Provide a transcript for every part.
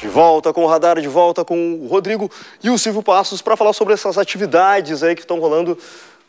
De volta com o Radar, de volta com o Rodrigo e o Silvio Passos para falar sobre essas atividades aí que estão rolando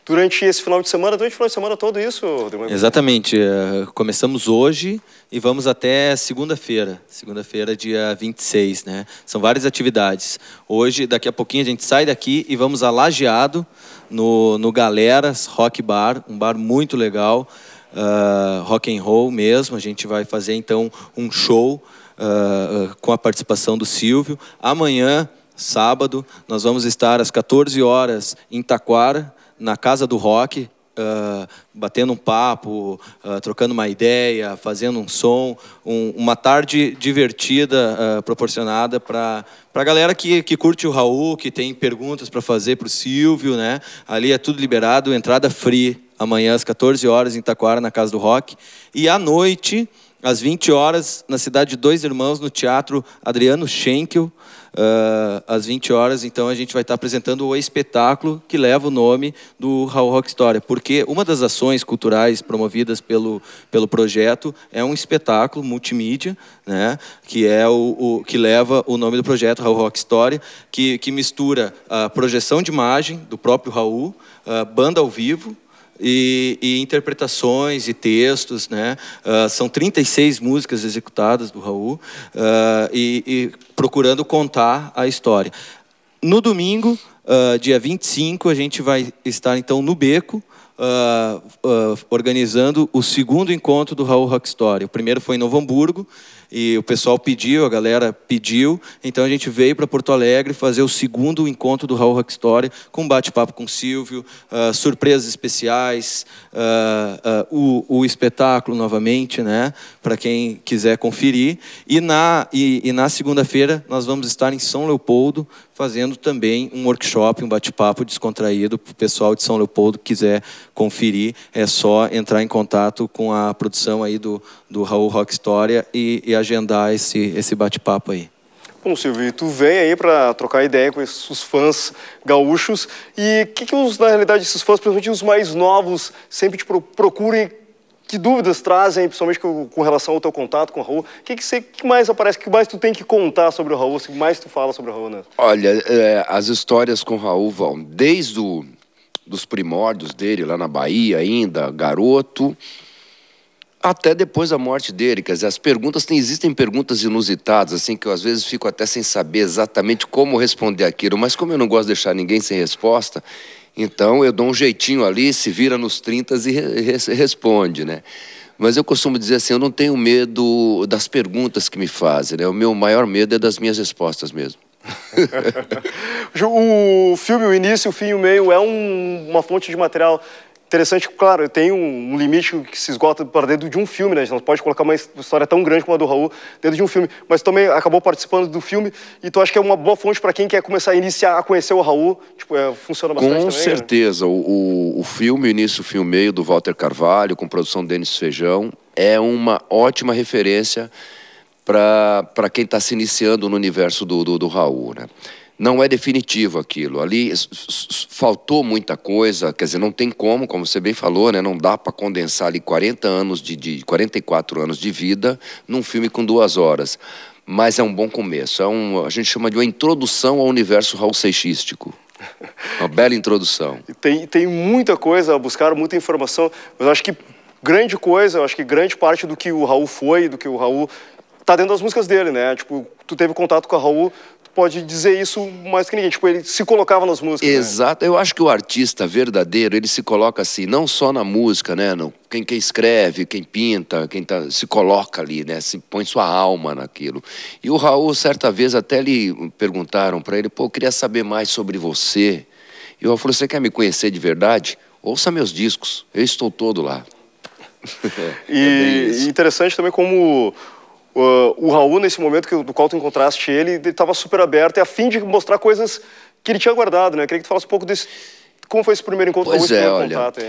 durante esse final de semana, durante o final de semana todo isso, Rodrigo? Exatamente. É, começamos hoje e vamos até segunda-feira, segunda-feira, dia 26, né? São várias atividades. Hoje, daqui a pouquinho, a gente sai daqui e vamos a Lajeado, no, no Galeras Rock Bar, um bar muito legal, uh, rock and roll mesmo. A gente vai fazer, então, um show ah, ah, com a participação do Silvio. Amanhã, sábado, nós vamos estar às 14 horas em Taquara, na Casa do Rock, Uh, batendo um papo, uh, trocando uma ideia, fazendo um som, um, uma tarde divertida uh, proporcionada para a galera que, que curte o Raul, que tem perguntas para fazer para o Silvio, né? Ali é tudo liberado, entrada free, amanhã às 14 horas em Taquara, na Casa do Rock. E à noite, às 20 horas, na cidade de Dois Irmãos, no Teatro Adriano Schenkel, uh, às 20 horas. Então, a gente vai estar apresentando o espetáculo que leva o nome do Raul Rock História, porque uma das ações culturais promovidas pelo, pelo projeto é um espetáculo multimídia, né, que é o, o que leva o nome do projeto Raul Rock História, que, que mistura a projeção de imagem do próprio Raul, banda ao vivo, e, e interpretações e textos. Né? Uh, são 36 músicas executadas do Raul uh, e, e procurando contar a história. No domingo, uh, dia 25, a gente vai estar então no Beco, Uh, uh, organizando o segundo encontro do Raul Rock Story. O primeiro foi em Novo Hamburgo e o pessoal pediu, a galera pediu, então a gente veio para Porto Alegre fazer o segundo encontro do Raul Rock Story, com bate-papo com o Silvio, uh, surpresas especiais, uh, uh, o, o, espetáculo novamente, né? Para quem quiser conferir. E na, e, e na segunda-feira nós vamos estar em São Leopoldo fazendo também um workshop, um bate-papo descontraído para o pessoal de São Leopoldo que quiser conferir. É só entrar em contato com a produção aí do, do Raul Rock Story e, e a agendar esse, esse bate-papo aí. Bom, Silvio, tu vem aí para trocar ideia com esses fãs gaúchos. E o que, que os, na realidade, esses fãs, principalmente os mais novos, sempre te e Que dúvidas trazem, principalmente com, com relação ao teu contato com o Raul? O que, que, que, mais aparece? O que mais tu tem que contar sobre o Raul? O assim, que mais tu fala sobre o Raul, né? Olha, é, as histórias com o Raul vão desde o, dos primórdios dele, lá na Bahia ainda, garoto até depois da morte dele. Quer dizer, as perguntas tem, existem perguntas inusitadas, assim, que eu às vezes fico até sem saber exatamente como responder aquilo, mas como eu não gosto de deixar ninguém sem resposta, então eu dou um jeitinho ali, se vira nos 30 e re responde, né? Mas eu costumo dizer assim, eu não tenho medo das perguntas que me fazem, né? O meu maior medo é das minhas respostas mesmo. o filme, o início, o fim e o meio é um, uma fonte de material interessante, claro, tem um limite que se esgota para dentro de um filme, né? A gente não pode colocar uma história tão grande como a do Raul dentro de um filme, mas também acabou participando do filme e tu acha que é uma boa fonte para quem quer começar a iniciar a conhecer o Raul? Tipo, é, funciona bastante com também, né? certeza. Né? O, o filme, o início, o filme meio do Walter Carvalho, com produção Denis Feijão, é uma ótima referência para quem está se iniciando no universo do, do, do Raul, né? não é definitivo aquilo. Ali faltou muita coisa, quer dizer, não tem como, como você bem falou, né? não dá para condensar ali 40 anos de, de 44 anos de vida num filme com duas horas. Mas é um bom começo. É um, a gente chama de uma introdução ao universo Raul Seixístico. Uma bela introdução. Tem, tem muita coisa, buscar muita informação, mas eu acho que grande coisa, eu acho que grande parte do que o Raul foi, do que o Raul tá dentro das músicas dele, né? Tipo, tu teve contato com o Raul pode dizer isso mais que ninguém. Tipo, ele se colocava nas músicas. Né? Exato. Né? Eu acho que o artista verdadeiro, ele se coloca assim, não só na música, né? No, quem, quem escreve, quem pinta, quem tá, se coloca ali, né? Se põe sua alma naquilo. E o Raul, certa vez, até lhe perguntaram para ele, pô, eu queria saber mais sobre você. E o Raul falou, você quer me conhecer de verdade? Ouça meus discos, eu estou todo lá. É, e é interessante também como Uh, o Raul, nesse momento que, do qual tu encontraste ele, ele estava super aberto e a fim de mostrar coisas que ele tinha guardado, né? Queria que tu falasse um pouco desse... Como foi esse primeiro encontro? Pois é, olha, contato,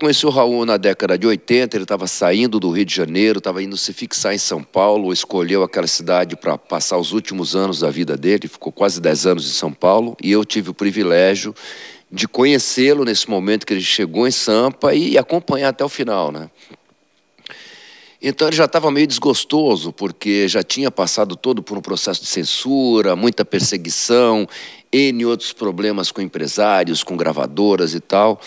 conheci o Raul na década de 80, ele estava saindo do Rio de Janeiro, estava indo se fixar em São Paulo, escolheu aquela cidade para passar os últimos anos da vida dele, ficou quase 10 anos em São Paulo, e eu tive o privilégio de conhecê-lo nesse momento que ele chegou em Sampa e acompanhar até o final, né? Então ele já estava meio desgostoso, porque já tinha passado todo por um processo de censura, muita perseguição, N outros problemas com empresários, com gravadoras e tal.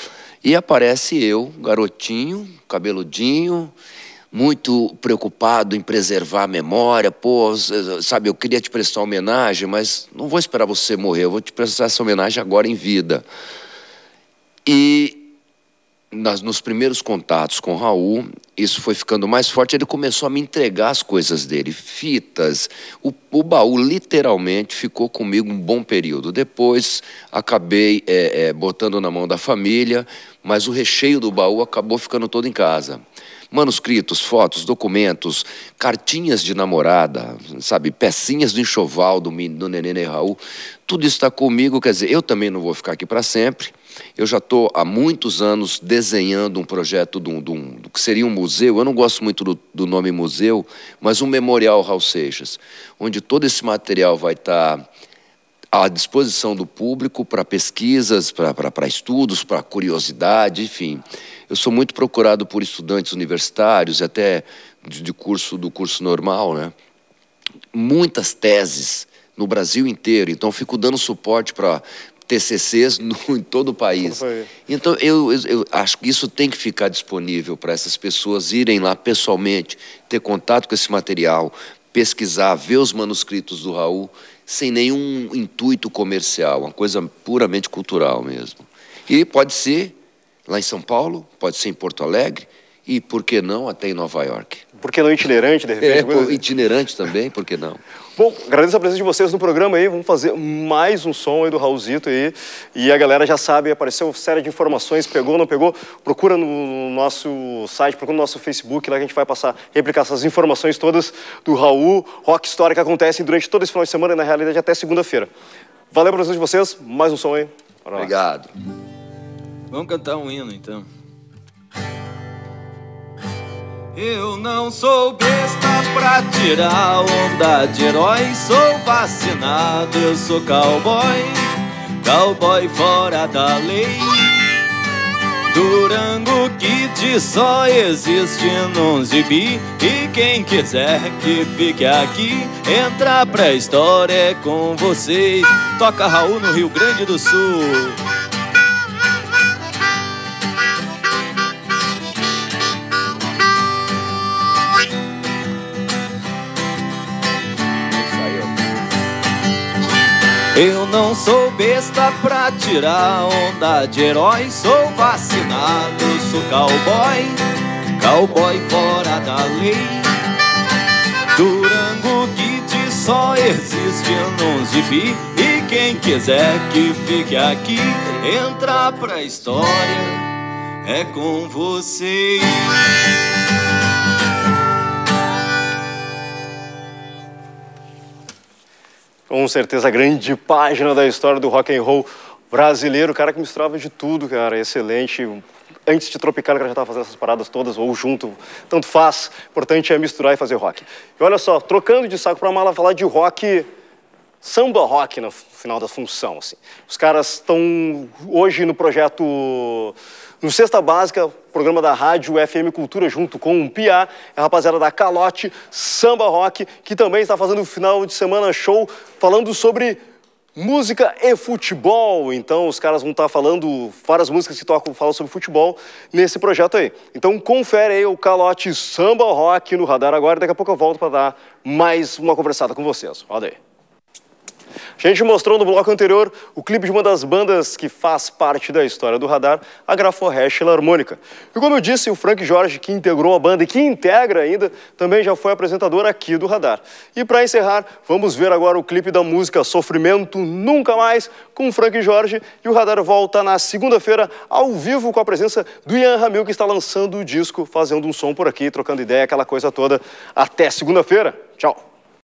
E aparece eu, garotinho, cabeludinho, muito preocupado em preservar a memória. Pô, sabe, eu queria te prestar homenagem, mas não vou esperar você morrer, eu vou te prestar essa homenagem agora em vida. E nas, nos primeiros contatos com o Raul, isso foi ficando mais forte. Ele começou a me entregar as coisas dele, fitas. O, o baú literalmente ficou comigo um bom período. Depois acabei é, é, botando na mão da família, mas o recheio do baú acabou ficando todo em casa manuscritos, fotos, documentos, cartinhas de namorada, sabe, pecinhas do enxoval do, do Nenê Raul. Tudo isso está comigo, quer dizer, eu também não vou ficar aqui para sempre. Eu já estou há muitos anos desenhando um projeto do, do, do, que seria um museu. Eu não gosto muito do, do, nome museu, mas um memorial Raul Seixas, onde todo esse material vai estar tá à disposição do público para pesquisas, para estudos, para curiosidade, enfim. Eu sou muito procurado por estudantes universitários, até de, de curso do curso normal, né? Muitas teses no Brasil inteiro. Então, fico dando suporte para TCCs no, em todo o país. Então, eu, eu acho que isso tem que ficar disponível para essas pessoas irem lá pessoalmente, ter contato com esse material, pesquisar, ver os manuscritos do Raul, sem nenhum intuito comercial, uma coisa puramente cultural mesmo. E pode ser lá em São Paulo, pode ser em Porto Alegre e, por que não, até em Nova York. Por que não itinerante, de repente? É, itinerante também, por que não? Bom, agradeço a presença de vocês no programa aí. Vamos fazer mais um som aí do Raulzito aí. E a galera já sabe, apareceu série de informações, pegou, ou não pegou, procura no nosso site, procura no nosso Facebook, lá que a gente vai passar, replicar essas informações todas do Raul, rock história que acontece durante todo esse final de semana e na realidade até segunda-feira. Valeu a presença de vocês, mais um som aí. Obrigado. Vamos cantar um hino então. Eu não sou besta pra tirar onda de herói, sou vacinado, eu sou cowboy, cowboy fora da lei. Durango Kid só existe num Zibi E quem quiser que fique aqui Entra pra história com vocês Toca Raul no Rio Grande do Sul Eu não sou besta pra tirar onda de herói, sou vacinado, sou cowboy, cowboy fora da lei. Durango Kid só existe num gibi e quem quiser que fique aqui, entrar pra história é com vocês. com certeza grande página da história do rock and roll brasileiro, cara que misturava de tudo, cara, excelente. Antes de Tropical, o cara já estava fazendo essas paradas todas, ou junto, tanto faz. O importante é misturar e fazer rock. E olha só, trocando de saco para mala, falar de rock samba rock no final da função. Assim. Os caras estão hoje no projeto, no Sexta Básica, programa da rádio FM Cultura, junto com o Pia, a rapaziada da Calote, samba rock, que também está fazendo o final de semana show falando sobre música e futebol. Então, os caras vão estar tá falando várias músicas que tocam, falam sobre futebol nesse projeto aí. Então, confere aí o Calote Samba Rock no radar agora. Daqui a pouco eu volto para dar mais uma conversada com vocês. Roda aí. A gente mostrou no bloco anterior o clipe de uma das bandas que faz parte da história do Radar, a a Harmônica. E como eu disse, o Frank Jorge, que integrou a banda e que integra ainda, também já foi apresentador aqui do Radar. E para encerrar, vamos ver agora o clipe da música Sofrimento Nunca Mais, com Frank Jorge. E o Radar volta na segunda-feira, ao vivo, com a presença do Ian Ramil, que está lançando o disco, fazendo um som por aqui, trocando ideia, aquela coisa toda. Até segunda-feira. Tchau!